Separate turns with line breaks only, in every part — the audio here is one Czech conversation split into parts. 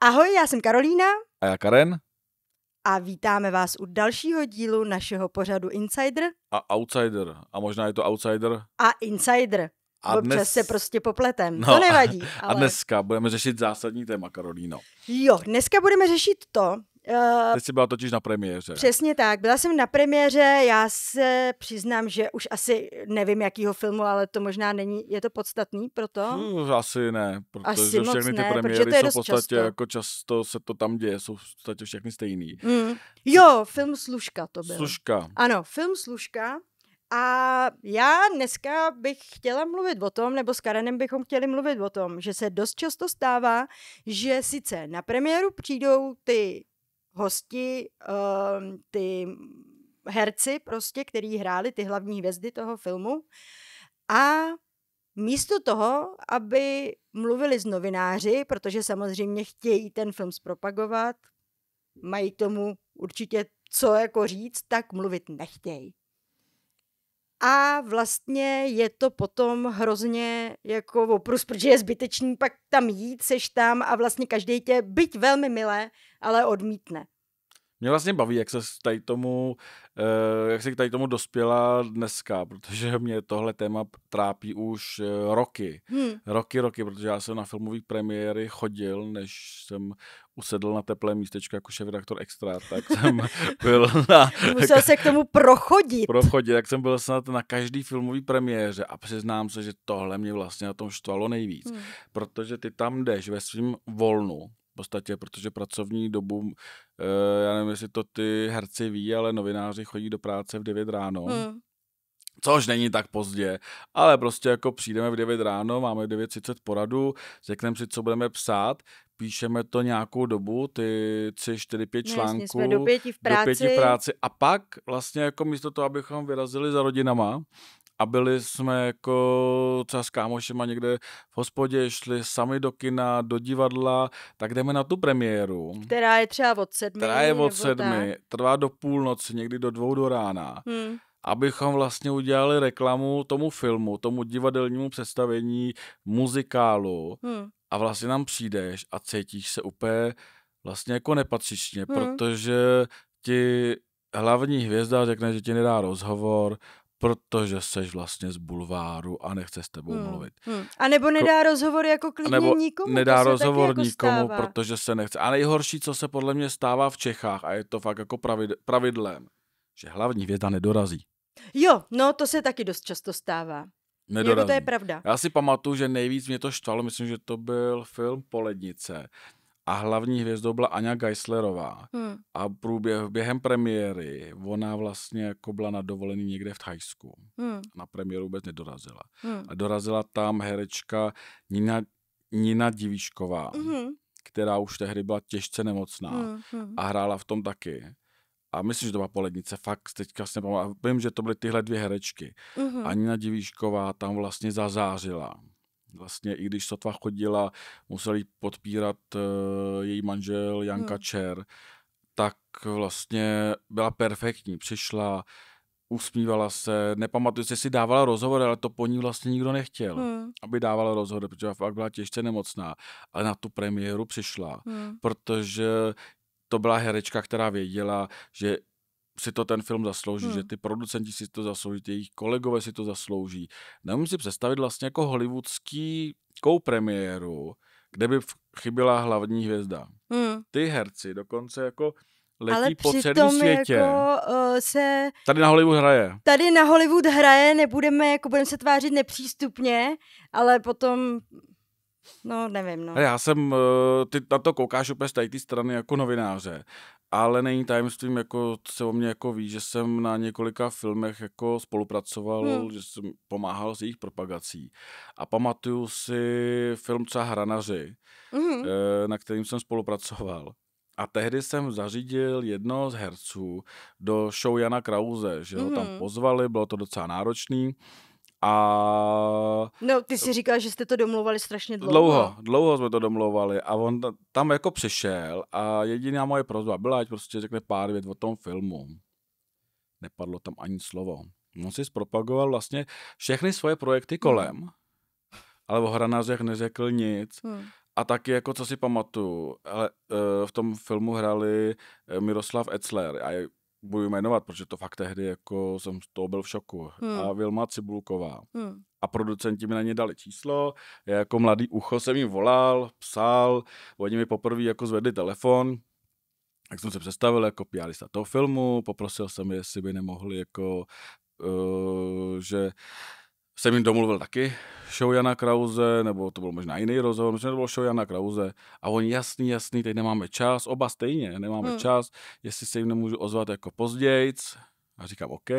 Ahoj, já jsem Karolína. A já Karen. A vítáme vás u dalšího dílu našeho pořadu Insider.
A Outsider. A možná je to Outsider.
A Insider. A Občas dnes... se prostě popletem. No, to nevadí. A, ale... a
dneska budeme řešit zásadní téma, Karolíno.
Jo, dneska budeme řešit to, Uh, eh, Teď
jsi byla totiž na premiéře.
Přesně tak, byla jsem na premiéře, já se přiznám, že už asi nevím, jakýho filmu, ale to možná není, je to podstatný pro to?
Hm, asi ne, protože asi všechny ne, ty premiéry jsou v podstatě, často. jako často se to tam děje, jsou v podstatě všechny stejný.
Mm. Jo, film Služka to byl. Služka. Ano, film Služka. A já dneska bych chtěla mluvit o tom, nebo s Karenem bychom chtěli mluvit o tom, že se dost často stává, že sice na premiéru přijdou ty hosti, ehm, ty herci prostě, který hráli ty hlavní hvězdy toho filmu a místo toho, aby mluvili s novináři, protože samozřejmě chtějí ten film zpropagovat, mají tomu určitě co jako říct, tak mluvit nechtějí. A vlastně je to potom hrozně jako oprus, protože je zbytečný pak tam jít, seš tam a vlastně každý tě, byť velmi milé, ale odmítne.
Mě vlastně baví, jak se tady tomu, eh, jak se k tady tomu dospěla dneska, protože mě tohle téma trápí už eh, roky. Hmm. Roky, roky, protože já jsem na filmové premiéry chodil, než jsem usedl na teplé místečko jako šef redaktor Extra, tak jsem byl na... Musel se k tomu prochodit. Prochodit, tak jsem byl snad na každý filmový premiéře a přiznám se, že tohle mě vlastně na tom štvalo nejvíc, hmm. protože ty tam jdeš ve svým volnu, v podstatě, protože pracovní dobu, eh, já nevím, jestli to ty herci ví, ale novináři chodí do práce v 9 ráno, hmm Což není tak pozdě, ale prostě jako přijdeme v 9 ráno, máme v 9.30 poradu, řekneme si, co budeme psát, píšeme to nějakou dobu, ty 3, 4, 5 no, článků. Jasně, do pěti v práci. Do pěti v práci. A pak vlastně jako místo toho, abychom vyrazili za rodinama, a byli jsme jako třeba s kámošema někde v hospodě, šli sami do kina, do divadla, tak jdeme na tu premiéru.
Která je třeba od sedmi. Která je od sedmi, tak.
trvá do půlnoci, někdy do dvou do rána. Hmm abychom vlastně udělali reklamu tomu filmu, tomu divadelnímu představení, muzikálu hmm. a vlastně nám přijdeš a cítíš se úplně vlastně jako nepatřičně, hmm. protože ti hlavní hvězda řekne, že ti nedá rozhovor, protože seš vlastně z bulváru a nechce s tebou hmm. mluvit.
Hmm. A nebo nedá Ko- rozhovor jako klidně nebo nikomu. Nedá rozhovor jako nikomu, stává. protože
se nechce. A nejhorší, co se podle mě stává v Čechách, a je to fakt jako pravid- pravidlem, že hlavní věda nedorazí.
Jo, no to se taky dost často stává. Nedorazí. Jako to je pravda. Já
si pamatuju, že nejvíc mě to štvalo, myslím, že to byl film Polednice. A hlavní hvězdou byla Anja Geislerová. Hmm. A průběh, během premiéry ona vlastně jako byla na dovolení někde v Thajsku. Hmm. Na premiéru vůbec nedorazila. Hmm. A dorazila tam herečka Nina, Nina Divíšková, hmm. která už tehdy byla těžce nemocná hmm. hmm. a hrála v tom taky a myslím, že to byla polednice, fakt teďka si vlastně nepamatuju. Vím, že to byly tyhle dvě herečky. Uh-huh. Anina Divíšková tam vlastně zazářila. Vlastně i když sotva chodila, museli podpírat uh, její manžel Janka uh-huh. Čer, tak vlastně byla perfektní. Přišla, usmívala se, nepamatuju si, jestli dávala rozhovor, ale to po ní vlastně nikdo nechtěl, hmm. aby dávala rozhovor, protože fakt byla těžce nemocná. Ale na tu premiéru přišla, hmm. protože to byla herečka, která věděla, že si to ten film zaslouží, hmm. že ty producenti si to zaslouží, ty jejich kolegové si to zaslouží. Nemůžu si představit vlastně jako hollywoodský premiéru, kde by chyběla hlavní hvězda. Hmm. Ty herci dokonce jako letí Ale po celém světě. Jako,
uh, se...
Tady na Hollywood hraje.
Tady na Hollywood hraje, nebudeme, jako budeme se tvářit nepřístupně, ale potom No, nevím, no. Já
jsem, eh, ty na to koukáš úplně z té strany jako novináře, ale není tajemstvím, jako se o mě jako ví, že jsem na několika filmech jako spolupracoval, hmm. že jsem pomáhal s jejich propagací. A pamatuju si film třeba Hranaři, hmm. na kterým jsem spolupracoval. A tehdy jsem zařídil jedno z herců do show Jana Krauze, že mm-hmm. ho tam mhm. pozvali, bylo to docela náročný. A...
No, ty si říkal, že jste to domlouvali strašně dlouho. Dlouho,
dlouho jsme to domlouvali a on tam jako přišel a jediná moje prozba byla, ať prostě řekne pár vět o tom filmu. Nepadlo tam ani slovo. On si zpropagoval vlastně všechny svoje projekty hmm. kolem, ale o hranářech neřekl nic. Hmm. A taky jako, co si pamatuju, ale, uh, v tom filmu hrali eh, Miroslav Etzler a budu jmenovat, protože to fakt tehdy jako jsem z toho byl v šoku. Hmm. A Vilma Cibulková. Hmm. A producenti mi na ně dali číslo, já jako mladý ucho jsem jim volal, psal, oni mi poprvé jako zvedli telefon, tak jsem se představil jako piarista toho filmu, poprosil jsem je, jestli by nemohli jako, uh, že jsem jim domluvil taky, show Jana Krause, nebo to byl možná jiný rozhovor, možná to bylo show Jana Krause a on jasný, jasný, teď nemáme čas, oba stejně, nemáme hmm. čas, jestli se jim nemůžu ozvat jako pozdějc a říkám OK,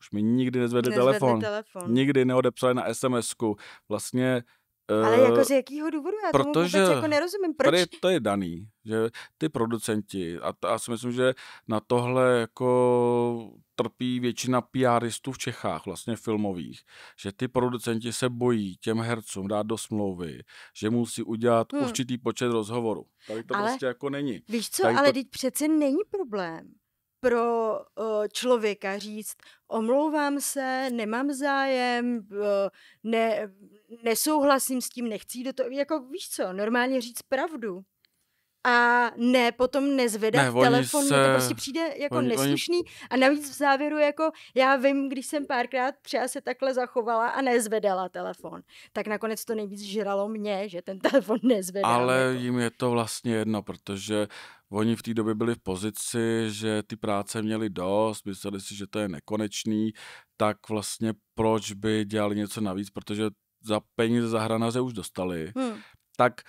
už mi nikdy nezvedli, nezvedli telefon. telefon. Nikdy neodepsali na SMSku. Vlastně ale eh, jako z jakého důvodu? Já protože, tomu vůbec jako nerozumím. Proč? Tady, to je daný, že ty producenti, a já si myslím, že na tohle jako trpí většina PRistů v Čechách, vlastně filmových, že ty producenti se bojí těm hercům dát do smlouvy, že musí udělat hmm. určitý počet rozhovorů. Tady to ale, prostě jako není. Víš co, Tady ale to... teď
přece není problém pro uh, člověka říct, omlouvám se, nemám zájem, uh, ne, nesouhlasím s tím, nechci do toho, jako víš co, normálně říct pravdu. A ne, potom nezvedat ne, telefon, se... to prostě přijde jako oni, neslušný oni... a navíc v závěru jako, já vím, když jsem párkrát třeba se takhle zachovala a nezvedala telefon, tak nakonec to nejvíc žralo mě, že ten telefon nezvedal. Ale
jako. jim je to vlastně jedno, protože uh, Oni v té době byli v pozici, že ty práce měli dost, mysleli si, že to je nekonečný, tak vlastně proč by dělali něco navíc, protože za peníze za hranaře už dostali. Hmm. Tak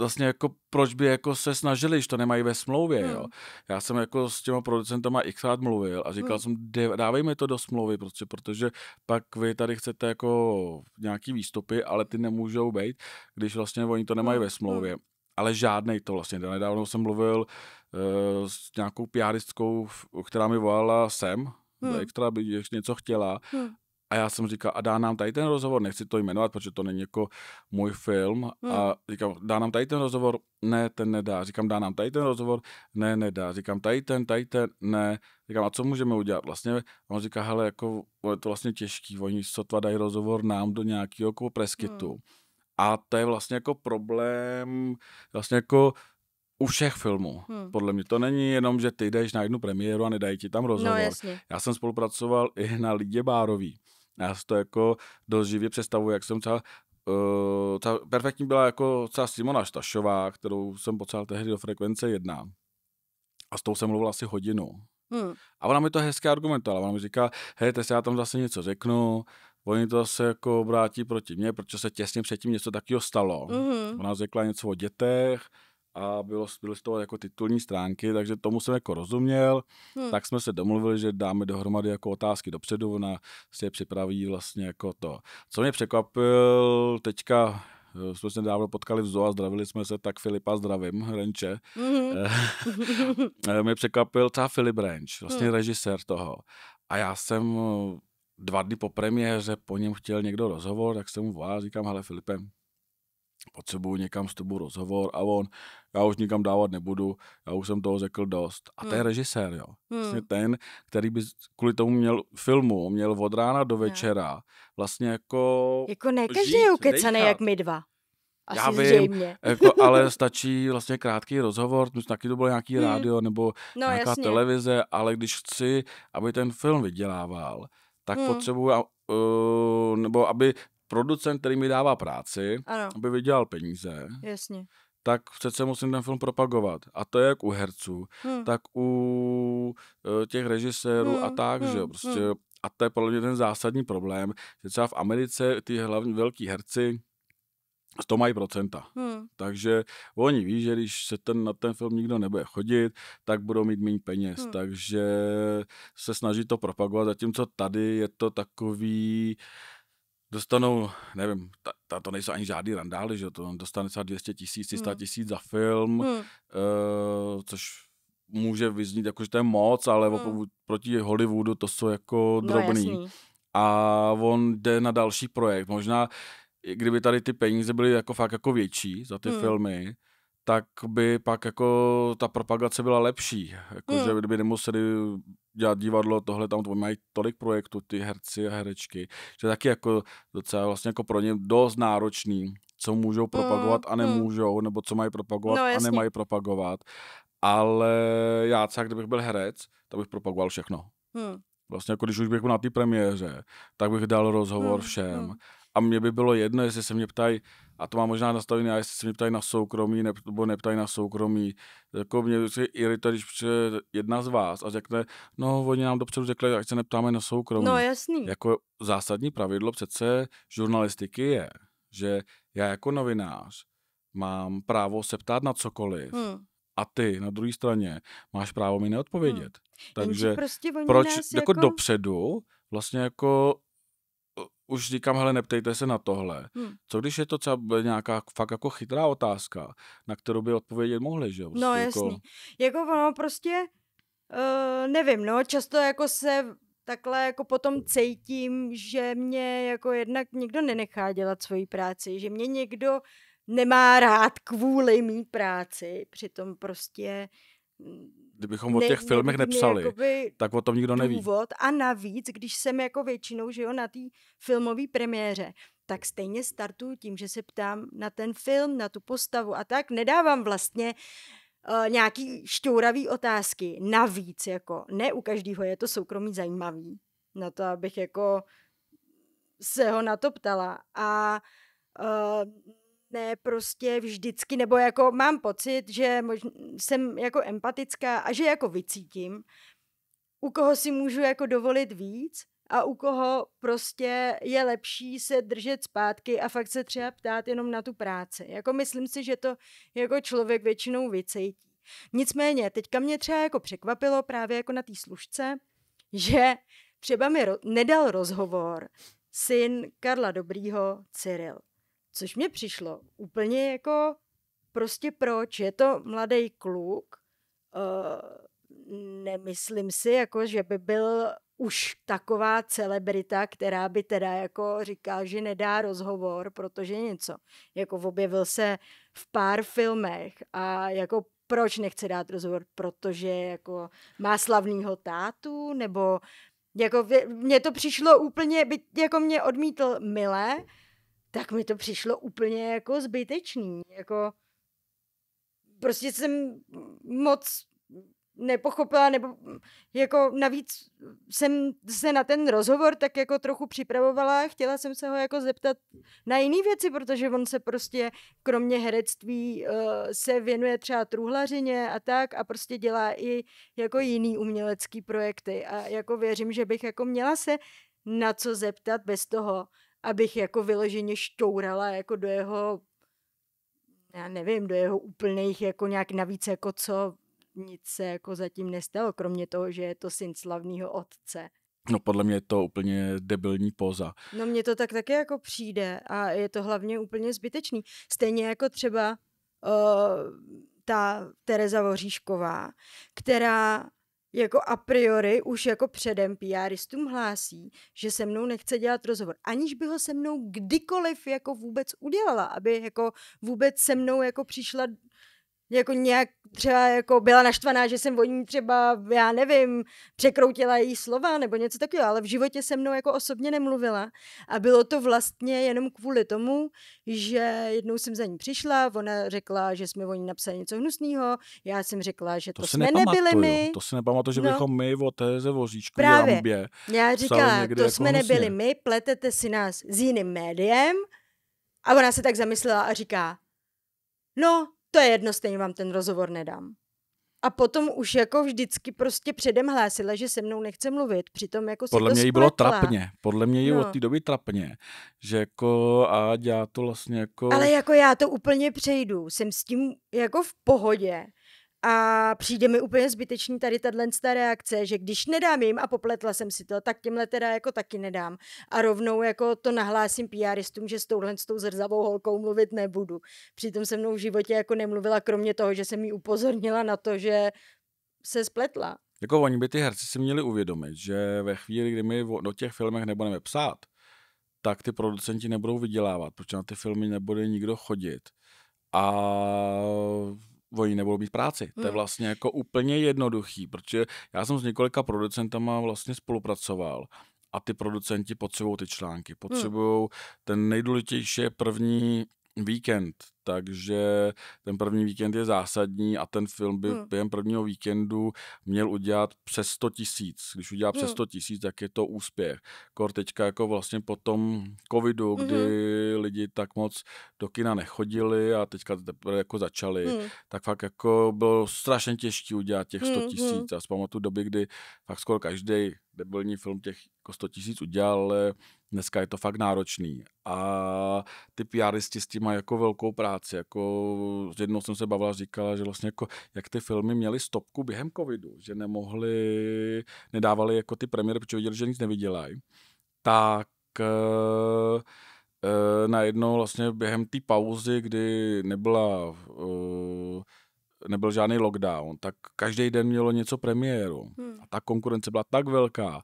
vlastně jako proč by jako se snažili, když to nemají ve smlouvě, hmm. jo. Já jsem jako s těma producentama xkrát mluvil a říkal hmm. jsem, dávejme to do smlouvy, prostě, protože pak vy tady chcete jako nějaký výstupy, ale ty nemůžou být, když vlastně oni to nemají hmm. ve no. smlouvě. Hmm ale žádný to vlastně. Nedávno jsem mluvil uh, s nějakou piaristkou, která mi volala sem, hmm. která by něco chtěla. Hmm. A já jsem říkal, a dá nám tady ten rozhovor, nechci to jmenovat, protože to není jako můj film. Hmm. A říkám, dá nám tady ten rozhovor, ne, ten nedá. Říkám, dá nám tady ten rozhovor, ne, nedá. Říkám, tady ten, tady ten, ne. Říkám, a co můžeme udělat vlastně? A on říká, hele, jako, je to vlastně těžký, oni sotva dají rozhovor nám do nějakého jako preskytu. Hmm a to je vlastně jako problém vlastně jako u všech filmů. Hmm. Podle mě to není jenom, že ty jdeš na jednu premiéru a nedají ti tam no, rozhovor. No, jasně. Já jsem spolupracoval i na Lidě Bárový. Já si to jako dost živě představuji, jak jsem třeba Uh, ta perfektní byla jako třeba Simona Štašová, kterou jsem potřeboval tehdy do frekvence 1. A s tou jsem mluvil asi hodinu. Hmm. A ona mi to hezky argumentovala. Ona mi říká, hej, teď já tam zase něco řeknu, Oni to se jako obrátí proti mně, protože se těsně předtím něco takového stalo. Mm-hmm. Ona řekla něco o dětech a bylo, byly z toho jako titulní stránky, takže tomu jsem jako rozuměl. Hmm. Tak jsme se domluvili, že dáme dohromady jako otázky dopředu, ona si je připraví vlastně jako to. Co mě překvapil teďka eh, jsme se dávno potkali v zoo a zdravili jsme se, tak Filipa zdravím, Renče. Mm-hmm. Mě překvapil třeba Filip Renč, vlastně mm. režisér toho. A já jsem dva dny po premiéře po něm chtěl někdo rozhovor, tak jsem mu volal, říkám, hele Filipe, potřebuju někam s tebou rozhovor a on, já už nikam dávat nebudu, já už jsem toho řekl dost. A to je hmm. režisér, jo. Hmm. Vlastně ten, který by kvůli tomu měl filmu, měl od rána do večera, vlastně jako...
Jako ne každý je ukecaný jak my dva. Asi já vím,
jako, ale stačí vlastně krátký rozhovor, myslím, taky to bylo nějaký hmm. rádio nebo no, nějaká jasně. televize, ale když chci, aby ten film vydělával, tak hmm. potřebuji, uh, eh, nebo aby producent, který mi dává práci, ano. aby vydělal peníze. Jasně tak přece musím ten film propagovat. A to je jak u herců, hmm. tak u eh, těch režisérů hmm. a tak, hmm. že prostě. Hmm. A to je podle mě ten zásadní problém, že třeba v Americe ty hlavní velký herci to mají procenta. Hmm. Takže oni ví, že když se ten, na ten film nikdo nebude chodit, tak budou mít méně peněz. Hmm. Takže se snaží to propagovat, zatímco tady je to takový dostanou, nevím, ta, ta, to nejsou ani žádný randály, že to dostane třeba 200 tisíc, 300 hmm. tisíc za film, hmm. uh, což může vyznít jako, že to je moc, ale hmm. Opravdu, proti Hollywoodu to jsou jako no, drobný. No, a on jde na další projekt. Možná kdyby tady ty peníze byly jako fakt jako větší za ty hmm. filmy, tak by pak jako ta propagace byla lepší. Jako, hmm. že kdyby nemuseli dělat divadlo, tohle tam, mají tolik projektů, ty herci a herečky, že taky jako docela vlastně jako pro ně dost náročný, co můžou hmm, propagovat hmm. a nemůžou, nebo co mají propagovat no, a nemají propagovat. Ale já třeba, kdybych byl herec, tak bych propagoval všechno. Hmm. Vlastně jako když už bych byl na té premiéře, tak bych dal rozhovor hmm. všem. Hmm a mě by bylo jedno, jestli se mě ptají, a to má možná nastavené, a jestli se mě ptají na soukromí nebo neptají na soukromí. Jako mě vždycky irituje, když přijde jedna z vás a řekne, no oni nám dopředu řekli, ať se neptáme na soukromí. No jasný. Jako zásadní pravidlo přece žurnalistiky je, že já jako novinář mám právo se ptát na cokoliv. Hmm a ty na druhé straně máš právo mi neodpovědět. Hmm. Takže Jenže prostě proč jako, jako dopředu vlastně jako už říkám, hele, neptejte se na tohle. Hmm. Co když je to třeba nějaká fakt jako chytrá otázka, na kterou by odpovědět mohli, že? No, prostě no jasný.
Jako-, jako, ono prostě, uh, nevím, no, často jako se takhle jako potom cítím, že mě jako jednak někdo nenechá dělat svoji práci, že mě někdo nemá rád kvůli mý práci, přitom prostě mm,
kdybychom o těch ne, filmech nepsali, tak o tom nikdo neví. Důvod
a navíc, když jsem jako většinou žiju na té filmové premiéře, tak stejně startuju tím, že se ptám na ten film, na tu postavu a tak. Nedávám vlastně uh, nějaký šťouravý otázky. Navíc, jako, ne u každého je to soukromí zajímavý, na to, abych jako se ho na to ptala. A uh, ne prostě vždycky, nebo jako mám pocit, že možná, jsem jako empatická a že jako vycítím, u koho si můžu jako dovolit víc a u koho prostě je lepší se držet zpátky a fakt se třeba ptát jenom na tu práci. Jako myslím si, že to jako člověk většinou vycítí. Nicméně, teďka mě třeba jako překvapilo právě jako na té služce, že třeba mi ro- nedal rozhovor syn Karla Dobrýho, Cyril. Což mě přišlo úplně jako prostě proč. Je to mladý kluk, uh, nemyslím si, jako, že by byl už taková celebrita, která by teda jako říká, že nedá rozhovor, protože něco. Jako objevil se v pár filmech a jako proč nechce dát rozhovor, protože jako má slavného tátu, nebo jako mně to přišlo úplně, by, jako mě odmítl milé, tak mi to přišlo úplně jako zbytečný. Jako prostě jsem moc nepochopila, nebo jako navíc jsem se na ten rozhovor tak jako trochu připravovala, a chtěla jsem se ho jako zeptat na jiné věci, protože on se prostě kromě herectví eh, se věnuje třeba truhlařině a tak a prostě dělá i jako jiný umělecký projekty a jako věřím, že bych jako měla se na co zeptat bez toho, abych jako vyloženě štourala jako do jeho, já nevím, do jeho úplných jako nějak navíc jako co, nic se jako zatím nestalo, kromě toho, že je to syn slavného otce.
No podle mě je to úplně debilní poza.
No mně to tak také jako přijde a je to hlavně úplně zbytečný. Stejně jako třeba uh, ta Tereza Voříšková, která jako a priori už jako předem PRistům hlásí, že se mnou nechce dělat rozhovor, aniž by ho se mnou kdykoliv jako vůbec udělala, aby jako vůbec se mnou jako přišla jako nějak třeba jako byla naštvaná, že jsem o ní třeba, já nevím, překroutila její slova nebo něco takového, ale v životě se mnou jako osobně nemluvila. A bylo to vlastně jenom kvůli tomu, že jednou jsem za ní přišla, ona řekla, že jsme o ní napsali něco hnusného, já jsem řekla, že to, to jsme nebyli my. To
si nepamatuju, že no. bychom my o ze Voříčku Právě. Jambě já říkala, to jako jsme hnusně. nebyli
my, pletete si nás s jiným médiem. A ona se tak zamyslela a říká, no, to je jedno, stejně vám ten rozhovor nedám. A potom už jako vždycky prostě předem hlásila, že se mnou nechce mluvit. Přitom jako Podle mě jí bylo trapně.
Podle mě jí no. od té doby trapně. Že jako a já to vlastně jako... Ale
jako já to úplně přejdu. Jsem s tím jako v pohodě. A přijde mi úplně zbytečný tady tato reakce, že když nedám jim a popletla jsem si to, tak těmhle teda jako taky nedám. A rovnou jako to nahlásím PRistům, že s touhle s tou zrzavou holkou mluvit nebudu. Přitom se mnou v životě jako nemluvila, kromě toho, že jsem jí upozornila na to, že se spletla.
Jako oni by ty herci si měli uvědomit, že ve chvíli, kdy my do těch filmech nebudeme psát, tak ty producenti nebudou vydělávat, protože na ty filmy nebude nikdo chodit. A oni nebudou být práci. Hmm. To je hmm. vlastně jako úplně jednoduchý, protože já jsem s několika producentama vlastně spolupracoval a ty producenti potřebují ty články, hmm. potřebují hmm. ten nejdůležitější první víkend, takže ten první víkend je zásadní a ten film by hmm. během prvního víkendu měl udělat přes 100 tisíc. Když udělá přes 100 hmm. tisíc, tak je to úspěch. Kor teďka jako vlastně po tom covidu, kdy hmm. lidi tak moc do kina nechodili a teďka teprve jako začali, hmm. tak fakt jako bylo strašně těžké udělat těch 100 hmm, hmm. tisíc. Hmm. A z pamatu doby, kdy fakt skoro každý debilní film těch jako 100 tisíc udělal, ale dneska je to fakt náročný. A ty PRisti s tím mají jako velkou práci. Jako, jednou jsem se bavila, říkala, že vlastně jako, jak ty filmy měly stopku během covidu, že nemohli, nedávali jako ty premiéry, protože viděli, že nic nevydělají, tak uh, uh, najednou vlastně během té pauzy, kdy nebyla uh, nebyl žádný lockdown, tak každý den mělo něco premiéru. Hmm. A ta konkurence byla tak velká,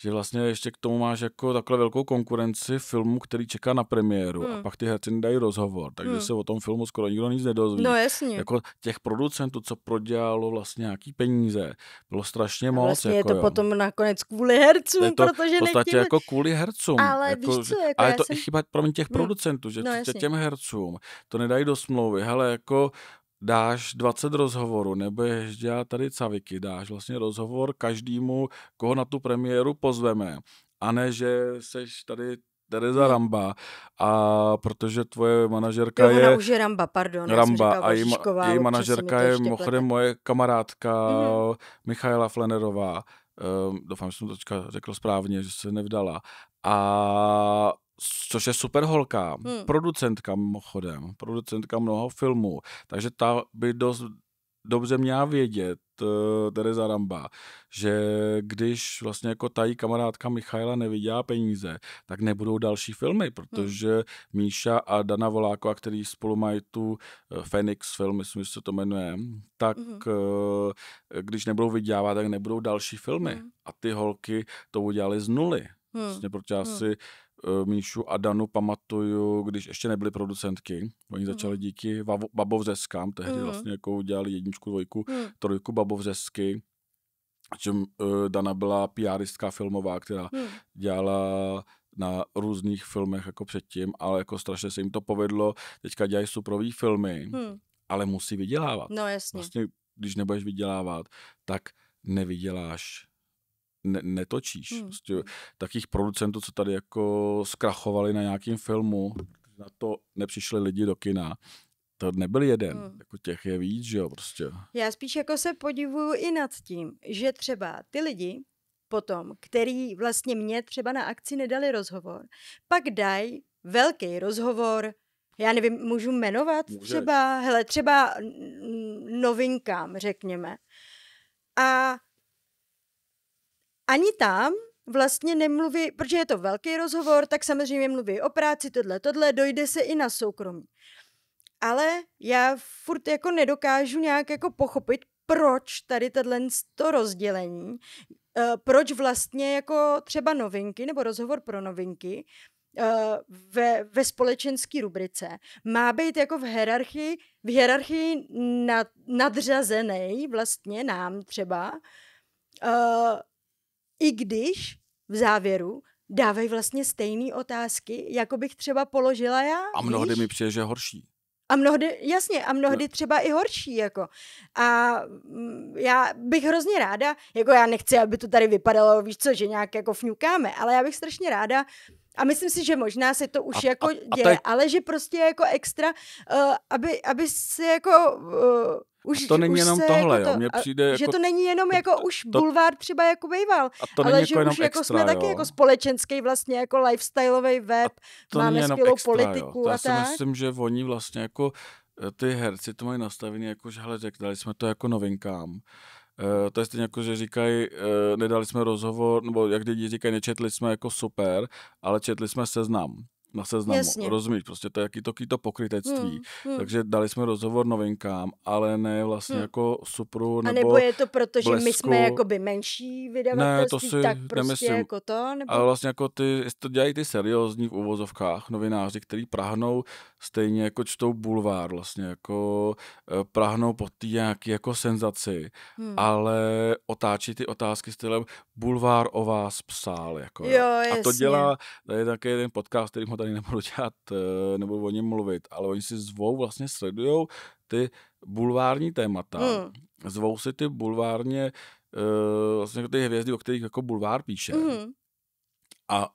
že vlastně ještě k tomu máš jako takhle velkou konkurenci filmu, který čeká na premiéru hmm. a pak ty herci dají rozhovor, takže hmm. se o tom filmu skoro nikdo nic nedozví. No jasně. Jako těch producentů, co prodělalo vlastně nějaký peníze, bylo strašně moc. A vlastně jako, je to jo.
potom nakonec
kvůli hercům, je to protože v podstatě nechtěli... jako kvůli hercům. Ale jako, víš co, jako ale je to jsem... i chyba pro mě těch hmm. producentů, že no, těm hercům to nedají do smlouvy. Hele, jako dáš 20 rozhovorů, nebo ješ dělat tady caviky, dáš vlastně rozhovor každému, koho na tu premiéru pozveme. A ne, že seš tady Tereza hmm. Ramba, a protože tvoje manažerka jo, je... už je Ramba, pardon. Ramba a její, Žižková, její manažerka je mimochodem moje kamarádka mm-hmm. Michaela Flenerová. Um, doufám, že jsem to řekl správně, že se nevdala. A což je super holka, hmm. producentka mimochodem, producentka mnoho filmů, takže ta by dost dobře měla vědět, uh, Tereza Ramba, že když vlastně jako tají kamarádka Michaela nevydělá peníze, tak nebudou další filmy, protože hmm. Míša a Dana Voláková, který spolu mají tu Phoenix eh, film, myslím, že se to jmenuje, tak hmm. Uh, když nebudou vydělávat, tak nebudou další filmy. Hmm. A ty holky to udělali z nuly. Hmm. Vlastně, protože hmm. asi Eh, Míšu a Danu pamatuju, když ještě nebyly producentky. Oni mhm. začali díky babovřeskám, tehdy mm. vlastně jako udělali jedničku, dvojku, mm. trojku babovřesky. Čem uh, eh, Dana byla PRistka filmová, která mm. dělala na různých filmech jako předtím, ale jako strašně se jim to povedlo. Teďka dělají suprový filmy, mm. ale musí vydělávat. No jasně. Vlastně, když nebudeš vydělávat, tak nevyděláš ne, netočíš. Hmm. Prostě, takých producentů, co tady jako zkrachovali na nějakém filmu, na to nepřišli lidi do kina, to nebyl jeden, hmm. jako těch je víc, že jo, prostě.
Já spíš jako se podivuju i nad tím, že třeba ty lidi potom, který vlastně mě třeba na akci nedali rozhovor, pak dají velký rozhovor, já nevím, můžu jmenovat Může. třeba, hele, třeba novinkám, řekněme. A ani tam vlastně nemluví, protože je to velký rozhovor, tak samozřejmě mluví o práci, tohle, tohle, dojde se i na soukromí. Ale já furt jako nedokážu nějak jako pochopit, proč tady tohle to rozdělení, eh, proč vlastně jako třeba novinky nebo rozhovor pro novinky eh, ve, ve společenské rubrice má být jako v hierarchii, v hierarchii nad, nadřazený vlastně nám třeba, eh, i když v závěru dávají vlastně stejné otázky, jako bych třeba položila já. A mnohdy
víš? mi přijde, že horší.
A mnohdy, jasně, a mnohdy třeba i horší, jako. A mm, já bych hrozně ráda, jako já nechci, aby to tady vypadalo, víš co, že nějak jako fňukáme, ale já bych strašně ráda uh, a myslím si, že možná se to už a, jako a, a děje, je... ale že prostě jako extra, uh, aby, aby se jako... Uh, už, a to není už jenom tohle, jako to, jo. Mně přijde jako, že to není jenom jako to, už bulvár třeba jako býval, a to ale že jako už jako jsme jo. taky jako společenský vlastně jako lifestyleový web, a to máme skvělou extra, politiku jo. To a já tak. Já si myslím,
že oni vlastně jako eh, ty herci to mají nastavený jako, že hele, dali jsme to jako novinkám Eh, to je stejně jako, že říkají, eh, nedali jsme rozhovor, nebo jak lidi říkají, nečetli jsme jako super, ale četli jsme seznam na seznamu. Jasně. Rozumíš, prostě to je jaký to, to pokrytectví. Hmm, hmm. Takže dali jsme rozhovor novinkám, ale ne vlastně hmm. jako supru nebo A nebo je to proto, že my jsme jakoby
menší vydavatelství, ne, to si tak prostě nemyslím. jako to? Nebo... Ale vlastně
jako ty, to dělají ty seriózní v uvozovkách novináři, který prahnou stejně jako čtou bulvár vlastně, jako eh, prahnou po ty nějaký jako senzaci, hmm. ale otáčí ty otázky stylem bulvár o vás psal. Jako, jo, jo. A to dělá, tady je také jeden podcast, který ho tady nebudu dělat, eh, nebudu o něm mluvit, ale oni si zvou, vlastně sledují ty bulvární témata. Mm. Zvou si ty bulvárně, eh, vlastně ty hvězdy, o kterých jako bulvár píše. Mm. A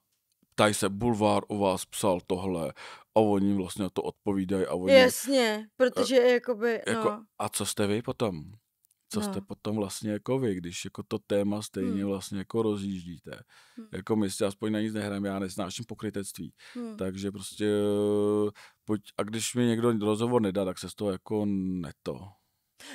tady se, bulvár u vás psal tohle a oni vlastně na to odpovídají. A oni, Jasně,
protože jakoby, jako, no.
A co jste vy potom? co no. jste no. potom vlastně jako vy, když jako to téma stejně hmm. vlastně jako rozjíždíte. Hmm. Jako my si aspoň na nic nehrám, já nesnáším pokrytectví. Hmm. Takže prostě pojď, a když mi někdo rozhovor nedá, tak se z toho jako neto.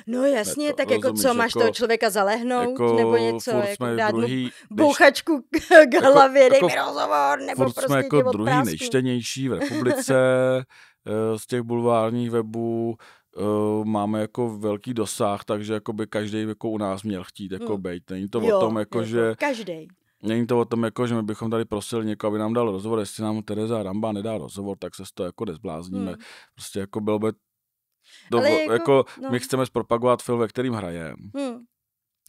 No jasně, neto. tak rozumíš, jako co, máš jako, toho člověka
zalehnout, jako, nebo něco, jako dát druhý, mu bouchačku k jako- hlavě, jako, dej mi rozhovor, nebo furt prostě jsme jako druhý nejčtenější v republice
eh, z těch bulvárních webů, uh, máme jako velký dosah, takže jako by každý jako u nás měl chtít jako hmm. být. Není to jo, o tom jako, že... Každý. Není to o tom, jako, že my bychom tady prosili někoho, aby nám dal rozhovor, jestli nám Tereza Ramba nedá rozhovor, tak se z toho jako nezblázníme. Hmm. Prostě jako bylo by... Do, jako, jako no. My chceme zpropagovat film, ve kterým hrajeme. Hmm.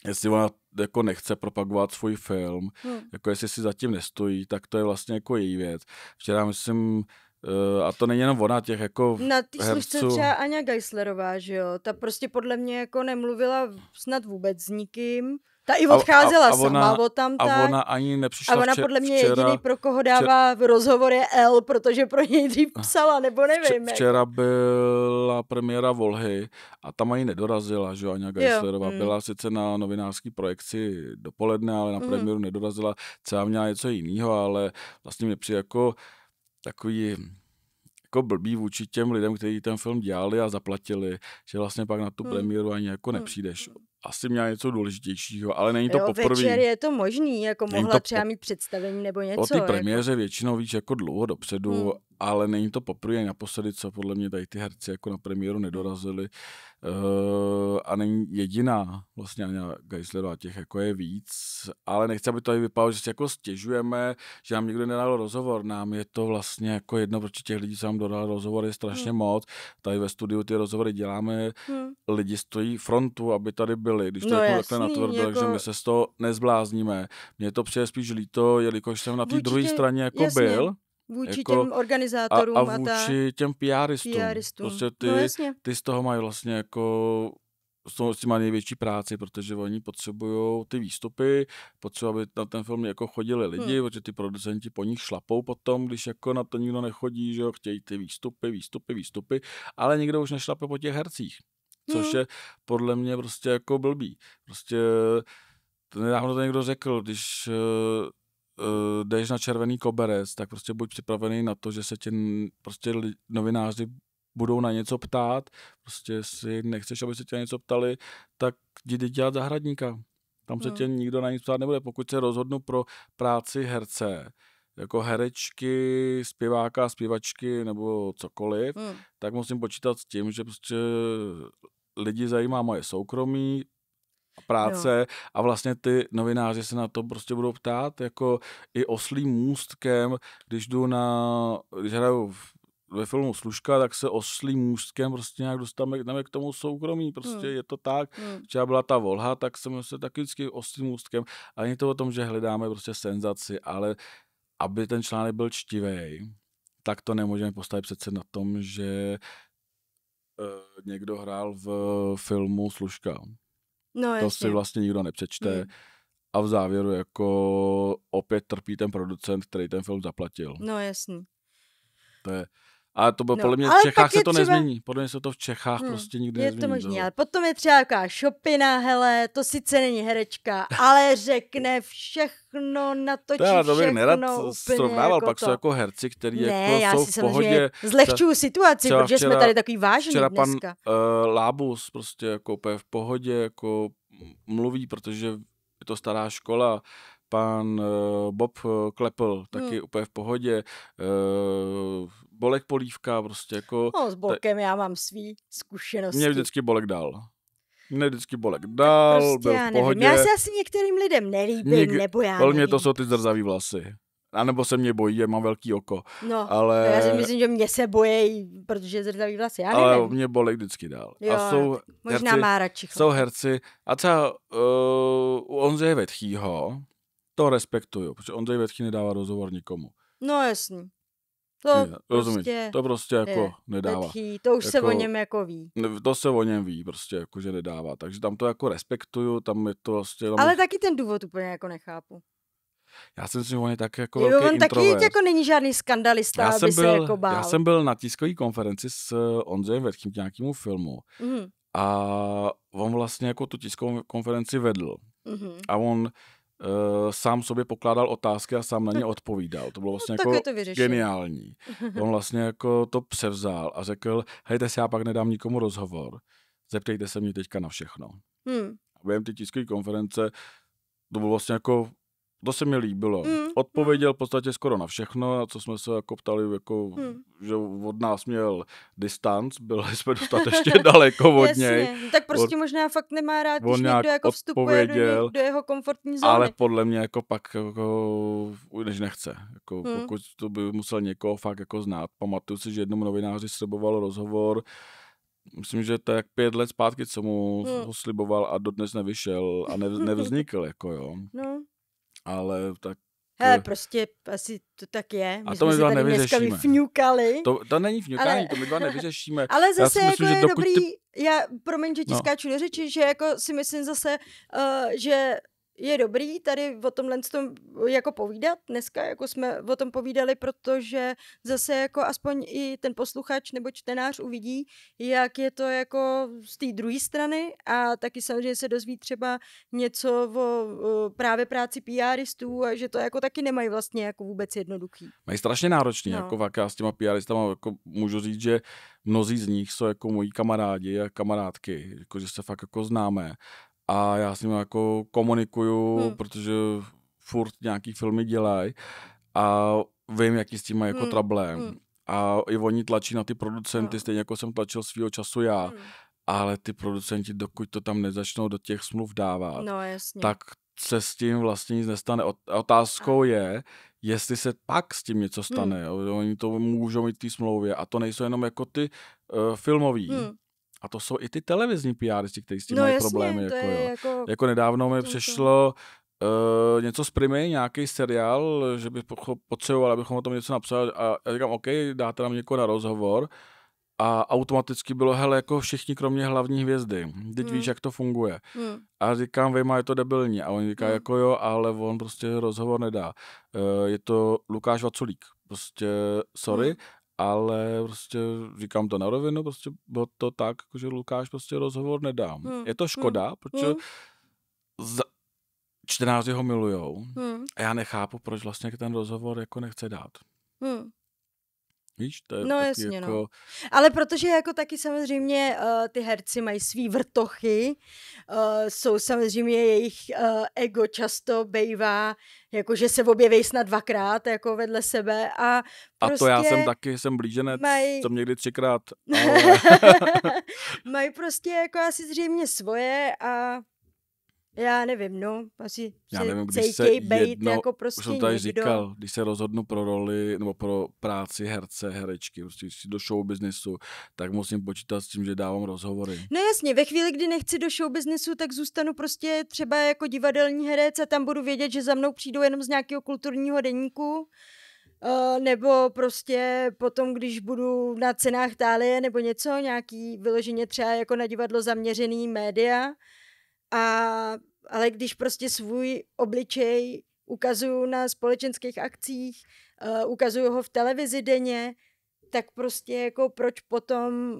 Jestli ona jako nechce propagovat svůj film, hmm. jako jestli si zatím nestojí, tak to je vlastně jako její věc. Včera myslím, Eh, a to není jenom ona těch jako Na té složce třeba
Aňa Geislerová, že jo? Ta prostě podle mě jako nemluvila snad vůbec s nikým. Ta i odcházela a, a, a ona, sama od tam tak. A ona
ani nepřišla A ona včer, podle mě včera, jediný, pro koho dává
včera, v rozhovor je L, protože pro něj dřív ah. psala, nebo nevím. Včera, jako.
včera byla premiéra Volhy a tam ani nedorazila, že Aňa Geislerová. Jo, mm. byla mm. sice na novinářský projekci dopoledne, ale na mm. nedorazila. Třeba měla něco jiného, ale vlastně mě přijde jako takový jako blbý vůči těm lidem, kteří ten film dělali a zaplatili, že vlastně pak na tu hmm. premiéru ani jako nepřijdeš. Hmm asi měla něco důležitějšího, ale není to jo, poprvé. Večer je
to možný, jako není mohla to třeba po... mít představení nebo něco. O jako- ty
premiéře jako... většinou víš jako dlouho dopředu, hmm. ale není to poprvé naposledy, co podle mě tady ty herci jako na premiéru hmm. nedorazili. Uh, a není jediná vlastně Anja Geislerová, těch jako je víc, ale nechci, aby to i vypadalo, že si jako stěžujeme, že nám nikdo nedal rozhovor, nám je to vlastně jako jedno, proč těch lidí, se nám dodal rozhovor, je strašně hmm. moc. Tady ve studiu ty rozhovory děláme, hmm. lidi stojí frontu, aby tady byl byli, když to no, jako takhle natvrdo, jako... takže my se z toho nezblázníme. Mně to přijde spíš líto, jelikož jsem na té druhé straně jako jasně. byl, Vůči jako, těm organizátorům a, a vůči a ta... těm PRistům. PRistům. Prostě no ty, no, ty z toho mají vlastně jako s tím má největší práci, protože oni potřebují ty výstupy, potřebují, aby na ten film jako chodili lidi, hmm. protože ty producenti po nich šlapou potom, když jako na to nikdo nechodí, že jo, chtějí ty výstupy, výstupy, výstupy, ale nikdo už nešlape po těch hercích což hmm. je podle mě prostě jako blbý. Prostě nedávno to někdo řekl, když uh, jdeš na červený koberec, tak prostě buď připravený na to, že se tě prostě novináři budou na něco ptát, prostě si nechceš, aby se tě na něco ptali, tak jdi dělat zahradníka. Tam se no. tě nikdo na nic ptát nebude. Pokud se rozhodnu pro práci herce, jako herečky, zpěváka, zpěvačky nebo cokoliv, mm. tak musím počítat s tím, že prostě lidi zajímá moje soukromí, práce jo. a vlastně ty novináři se na to prostě budou ptát, jako i oslým můstkem, když jdu na, když hraju v, ve filmu Služka, tak se oslým můstkem prostě nějak dostaneme k tomu soukromí, prostě mm. je to tak. Mm. Třeba byla ta volha, tak jsem se taky vždycky oslým můstkem a není to o tom, že hledáme prostě senzaci, ale aby ten článek byl čtivý, tak to nemůžeme postavit přece na tom, že Eh, někdo hrál v filmu Služka. No, to jasně. si vlastně nikdo nepřečte. Hmm. A v závěru jako opět trpí ten producent, který ten film zaplatil. No jasný. To je, a to bylo no, podle mě v Čechách se to třeba... nezmění. Podle mě se to v Čechách hmm, prostě nikdy je nezmění. Je to možné,
ale potom je třeba taková šopina, hele, to sice není herečka, ale řekne všechno, natočí to já všechno. Já nerad srovnával, jako pak to. jsou jako herci,
ne, jako já jsou si v pohodě. Zlehčuju situaci, třeba protože včera, jsme tady takový vážní včera dneska. pan uh, eh, Lábus prostě jako úplně v pohodě, jako mluví, protože je to stará škola, pan uh, Bob eh, Klepl, taky hmm. úplně v pohodě. Uh, bolek polívka, prostě jako... No, s bolkem
ta... já mám svý zkušenosti. Mě vždycky
bolek dal. Mě vždycky bolek dal, prostě byl já v pohodě. Já se
asi některým lidem nelíbím, Něk... nebo já Velmi nevím.
to jsou ty zrzavý vlasy. A nebo se mě bojí, já mám velký oko. No, ale... já si myslím,
že mě se bojí, protože zrdavý vlasy, já nevím. Ale
mě bolek vždycky dál. Jo, a jsou možná herci, má radši. Jsou herci, a třeba uh, u Ondřeje Vetchýho, to respektuju, protože Ondřej Vetchý nedává rozhovor nikomu.
No jasný. To je, prostě to prostě jako je, nedává. Netchý, to už jako, se o jako- něm jako ví.
To se o něm ví, prostě jako, že nedává. Takže tam to jako respektuju, tam je to prostě... Ale
taky ten důvod úplně jako nechápu.
Já jsem si on je tak jako jo, velký on introvert. taky jako
není žádný skandalista, já jsem aby byl, se jako bál. Já jsem
byl na tiskové konferenci s eh, Ondřejem Vedkým k nějakému filmu mm. a on vlastně jako tu tiskovou konferenci vedl. Mm-hmm. A on uh, sám sobě pokládal otázky a sám na ně odpovídal. To bylo no, vlastně no, jako geniální. On vlastně jako to převzal a řekl, hejte si, já pak nedám nikomu rozhovor, zeptejte se mě teďka na všechno. Hmm. Během ty tiskové konference to bylo vlastně jako to se mi líbilo. Mm, mm. Odpověděl v podstatě skoro na všechno, co jsme se jako ptali, jako, mm. že od nás měl distanc, byli jsme dostatečně daleko od Jasně. něj. Tak prostě od, možná fakt nemá rád, když někdo jako vstupuje do, do jeho komfortní zóny. Ale podle mě jako pak, jako, než nechce. Jako, mm. Pokud to by musel někoho fakt jako znát. Pamatuju si, že jednom novináři sliboval rozhovor, myslím, že to je jak pět let zpátky, co mu no. ho sliboval a dodnes nevyšel a nevznikl, jako jo. No ale tak
Hele, eh, prostě asi to tak je. My a to my dva nevyřešíme. To, to
není fňukání, ale... to my dva nevyřešíme. Ale zase já myslím, jako je dobrý, ty...
já promiň, že ti no. skáču do řeči, že jako si myslím zase, uh, že je dobrý tady o tomhle tom jako povídat. Dneska jako jsme o tom povídali, protože zase jako aspoň i ten posluchač nebo čtenář uvidí, jak je to jako z té druhé strany a taky samozřejmě se dozví třeba něco o právě práci PRistů a že to jako taky nemají vlastně jako vůbec jednoduchý.
Mají strašně náročný, no. jako vak, s těma PRistama jako můžu říct, že mnozí z nich jsou jako moji kamarádi a kamarádky, jako že se fakt jako známe a já s ním jako komunikuju, hmm. protože furt nějaký filmy dělají a vím, jaký s tím mají jako hmm. problém. Hmm. A i oni tlačí na ty producenty, hmm. stejně jako jsem tlačil svýho času já. Hmm. Ale ty producenti, dokud to tam nezačnou do těch smluv dávat, no, jasně. tak se s tím vlastně nic nestane. Otázkou je, jestli se pak s tím něco hmm. stane. Hmm. Oni to můžou mít v té smlouvě. A to nejsou jenom jako ty uh, filmový, hmm. A to jsou i ty televizní PR, kteří s tím no, mají jasně, problémy. Jako, jo. Jako, jako nedávno mi přišlo Uh, něco z Primy, nějaký seriál, že bych potřeboval, abychom o tom něco napsali a já říkám, OK, dáte nám někoho na rozhovor a automaticky bylo, hele, jako všichni kromě hlavní hvězdy, teď hmm. víš, jak to funguje. Hmm. A říkám, vejma, je to debilní a on říká, hmm. jako jo, ale on prostě rozhovor nedá. Uh, je to Lukáš Vaculík, prostě sorry, hmm ale prostě říkám to na rovinu, prostě bylo to tak, jako, že Lukáš prostě rozhovor nedám. Hmm. Je to hm, škoda, hmm. protože hmm. za, čtenáři ho milujou hmm. a já nechápu, proč vlastně ten rozhovor jako nechce dát. Hmm. Víš, to je no, jasně, no. jako... no.
Ale protože jako taky samozřejmě uh, ty herci mají svý vrtochy, uh, jsou samozřejmě jejich uh, ego často bejvá, jako že se objeví snad dvakrát jako vedle sebe a prostě A to já prostě jsem taky,
jsem blíženec, maj... jsem někdy třikrát. Ale...
mají prostě jako asi zřejmě svoje a já nevím, no, asi Já nevím, když se bejt, jedno, jako prostě už jsem prostě tady někdo. říkal,
když se rozhodnu pro roli nebo pro práci herce, herečky, prostě když do show businessu, tak musím počítat s tím, že dávám rozhovory.
No jasně, ve chvíli, kdy nechci do show businessu, tak zůstanu prostě třeba jako divadelní herec a tam budu vědět, že za mnou přijdou jenom z nějakého kulturního deníku. Uh, nebo prostě potom, když budu na cenách tálie nebo něco, nějaký vyloženě třeba jako na divadlo zaměřený média, a, ale když prostě svůj obličej ukazuju na společenských akcích, uh, ukazuju ho v televizi denně, tak prostě jako proč potom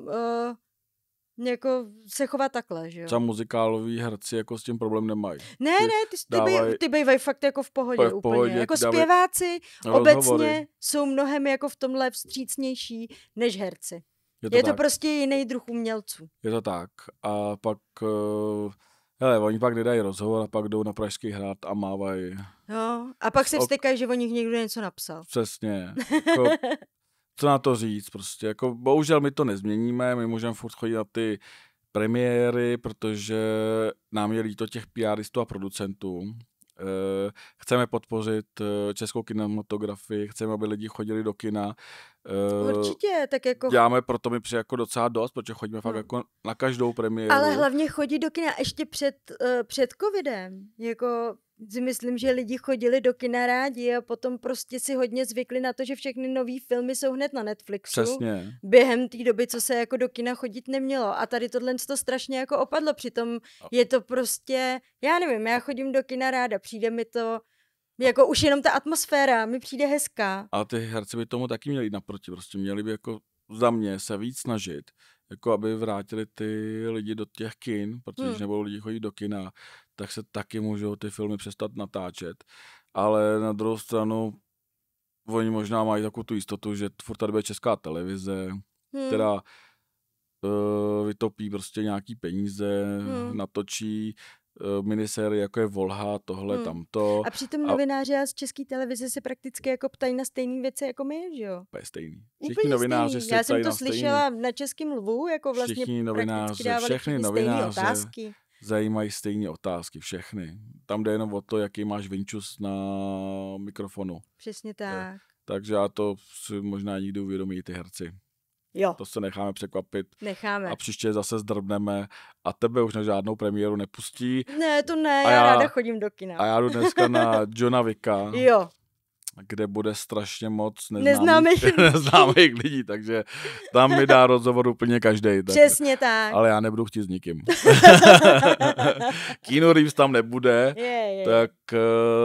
uh, jako se chovat takhle, že jo? Třeba
muzikáloví herci jako s tím problém nemají. Ne, ty ne, ty, ty, dávaj, ty
bývají fakt jako v pohodě, v pohodě úplně. Pohodě, jako zpěváci obecně jsou mnohem jako v tomhle vstřícnější než herci.
Je to, je to prostě
jiný druh umělců.
Je to tak. A pak... Uh Hele, oni pak nedají rozhovor a pak jdou na Pražský hrad a mávají.
No, a pak se vztekají, ok. že o nich někdo něco napsal.
Přesně. Jako, co na to říct prostě. Jako, bohužel my to nezměníme, my můžeme furt chodit na ty premiéry, protože nám je líto těch PRistů a producentů. Eh, chceme podpořit eh, českou kinematografii, chceme, aby lidi chodili do kina Eh, Určitě, tak jako... Děláme, proto mi při jako docela dost, protože chodíme no. fakt jako na každou premiéru. Ale
hlavně chodí do kina ještě před, uh, před covidem. Jako si myslím, že lidi chodili do kina rádi a potom prostě si hodně zvykli na to, že všechny nové filmy jsou hned na Netflixu. Přesně. Během té doby, co se jako do kina chodit nemělo. A tady tohle to strašně jako opadlo. Přitom je to prostě, já nevím, já chodím do kina ráda, přijde mi to jako už jenom ta atmosféra mi přijde hezká.
A ty herci by tomu taky měli jít naproti, prostě měli by jako za mě se víc snažit, jako aby vrátili ty lidi do těch kin, protože hmm. nebudou lidi chodit do kina, tak se taky můžou ty filmy přestat natáčet. Ale na druhou stranu oni možná mají takovou tu jistotu, že furt tady bude česká televize, hmm. která uh, vytopí prostě nějaký peníze, hmm. natočí Eh, minisérie, jako je Volha, tohle, hmm. tamto. A přitom a... novináři
z české televize se prakticky jako ptají na stejné věci jako my, že jo?
Úplně stejný. Všichni Úplně novináři stejný. se Já jsem to na slyšela
stejný. na českém lvu, jako vlastně všichni novináře, všechny novináři otázky.
zajímají stejné otázky, všechny. Tam jde jenom o to, jaký máš vinčus na mikrofonu.
Přesně tak. Je.
Takže já to si možná nikdy uvědomí ty herci. Jo. To se necháme překvapit. Necháme. A příště zase zdrbneme a tebe už na žádnou premiéru nepustí. Ne, to ne, já, já ráda chodím do kina. A já jdu dneska na Johna Vika. Jo kde bude strašně moc neznámých, neznámých, neznámých lidí, takže tam mi dá rozhovor úplně každý. Přesně tak. Ale já nebudu chtít s nikým. Kino Reeves tam nebude, je, je. tak uh,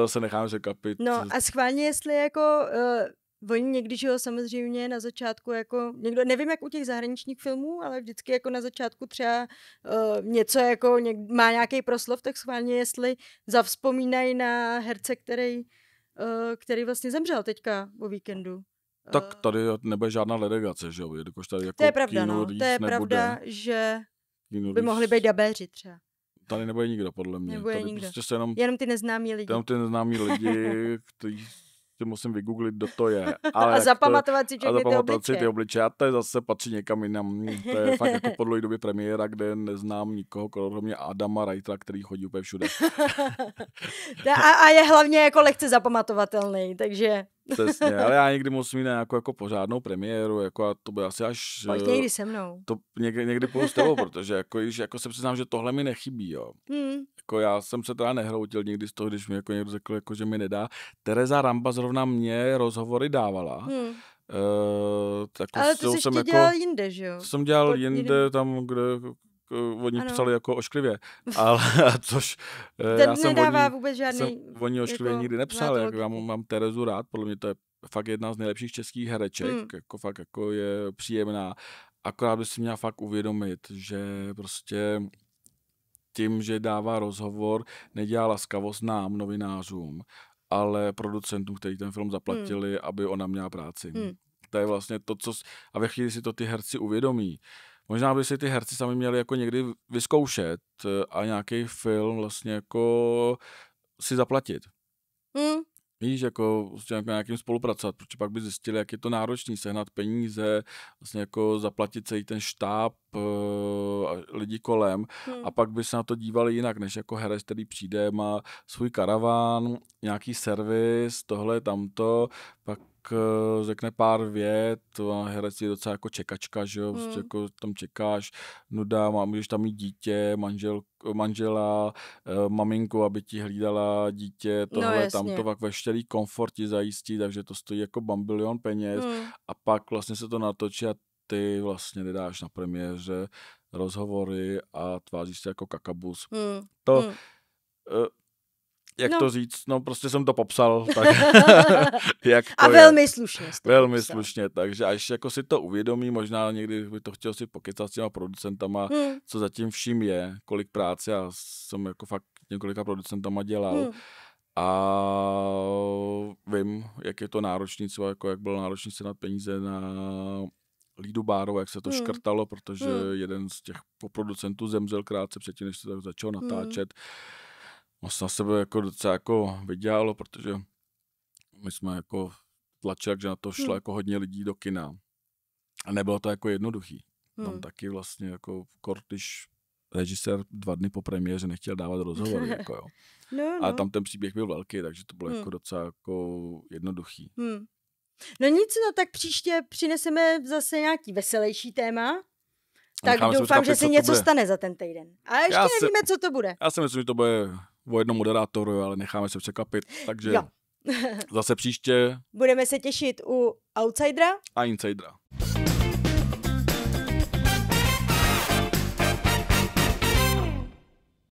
se necháme překapit. No a
schválně, jestli jako uh, Oni někdy, že jo, samozřejmě na začátku jako, někdo, nevím jak u těch zahraničních filmů, ale vždycky jako na začátku třeba uh, něco jako, něk, má nějaký proslov, tak schválně jestli zavzpomínají na herce, který, uh, který vlastně zemřel teďka o víkendu.
Tak eh. tady nebude žádná legace, že jo, jelikož tady jako To je jako pravda, no, to je pravda, že kino by mohli být
dabéři třeba.
Tady nebude nikdo, podle mě. Nebude tady nikdo. Prostě se jenom, jenom
ty neznámí lidi. Jenom ty
neznámí lidi, kteří prostě musím vygooglit, kdo to je. Ale a zapamatovat si a zapamatovat ty obliče. ty obliče. A to je zase patří někam jinam. Hmm, to je fakt jako po době premiéra, kde neznám nikoho, kromě Adama Reitera, který chodí úplně všude.
a, a, je hlavně jako lehce zapamatovatelný, takže... Přesně, ale
já někdy musím jít na nějakou jako pořádnou premiéru, jako a to bude asi až... Pojď eh, někdy se mnou. To někdy, někdy půjdu s tebou, protože jako, jako se přiznám, že tohle mi nechybí, jo. Hmm. Jako já jsem se teda nehroutil nikdy z toho, když mi jako někdo řekl, jako, že mi nedá. Tereza Ramba zrovna mě rozhovory dávala. Hmm. Uh, tak Ale to jsi jsem jako, dělal jinde, že jo? jsem dělal Pod jinde, jinde, tam, kde eh, oni ano. psali jako ošklivě, ale což eh, Ten já jsem nedává oni, vůbec žádný... Jsem, oni ošklivě jako, nikdy nepsali, jako já mám Terezu rád, podle mě to je fakt jedna z nejlepších českých hereček, hmm. jako fakt jako je příjemná, akorát by si měla fakt uvědomit, že prostě tím, že dává rozhovor, nedělá laskavost nám, novinářům, ale producentům, kteří ten film hmm. zaplatili, hmm. aby ona měla práci. Hmm. To je vlastně to, co... A ve chvíli si to ty herci uvědomí, Možná by si ty herci sami měli jako někdy vyzkoušet eh, a nějaký film vlastně jako si zaplatit. Hmm, Víš, jako s nějakým, nějakým spolupracovat, protože pak by zjistili, jak je to náročný sehnat peníze, vlastně jako zaplatit celý ten štáb uh, eh, lidí kolem hmm. a pak by se na to dívali jinak, než jako herec, který přijde, má svůj karaván, nějaký servis, tohle, tamto, pak Eh, řekne pár vět, a herec je docela jako čekačka, že jo, prostě mm. jako tam čekáš, nuda, má, můžeš tam mít dítě, manžel, manžela, eh, maminku, aby ti hlídala dítě, no, tohle, no, tamto, pak veškerý komfort ti zajistí, takže to stojí jako bambilion peněz mm. a pak vlastně se to natočí a ty vlastně nedáš na premiéře rozhovory a tváříš se jako kakabus. Mm. To mm jak no. to říct, no prostě jsem to popsal. Tak, jak to a je. velmi je. slušně. Velmi popsal. slušně, takže až jako si to uvědomí, možná někdy by to chtěl si pokytat s těma producentama, hmm. co zatím vším je, kolik práce a jsem jako fakt několika producentama dělal. Hmm. A vím, jak je to náročný, co jako jak bylo náročný se peníze na Lídu Báru, jak se to hmm. škrtalo, protože hmm. jeden z těch producentů zemřel krátce předtím, než se to začalo hmm. natáčet. Hmm Vlastně na sebe jako docela jako vydělalo, protože my jsme jako tlačili, že na to šlo hmm. jako hodně lidí do kina. A nebylo to jako jednoduchý. Hmm. Tam taky vlastně jako Kortiš když režisér dva dny po premiéře nechtěl dávat rozhovor. jako jo. No, no. A tam ten příběh byl velký, takže to bylo hmm. jako docela jako jednoduchý.
Hmm. No nic, no tak příště přineseme zase nějaký veselější téma.
Tak doufám, že se něco bude. stane
za ten týden. A ještě já nevíme, se, co to bude. Já
si myslím, že to bude o jednom moderátoru, ale necháme se překapit. Takže jo. zase příště.
Budeme se těšit u Outsidera
a Insidera.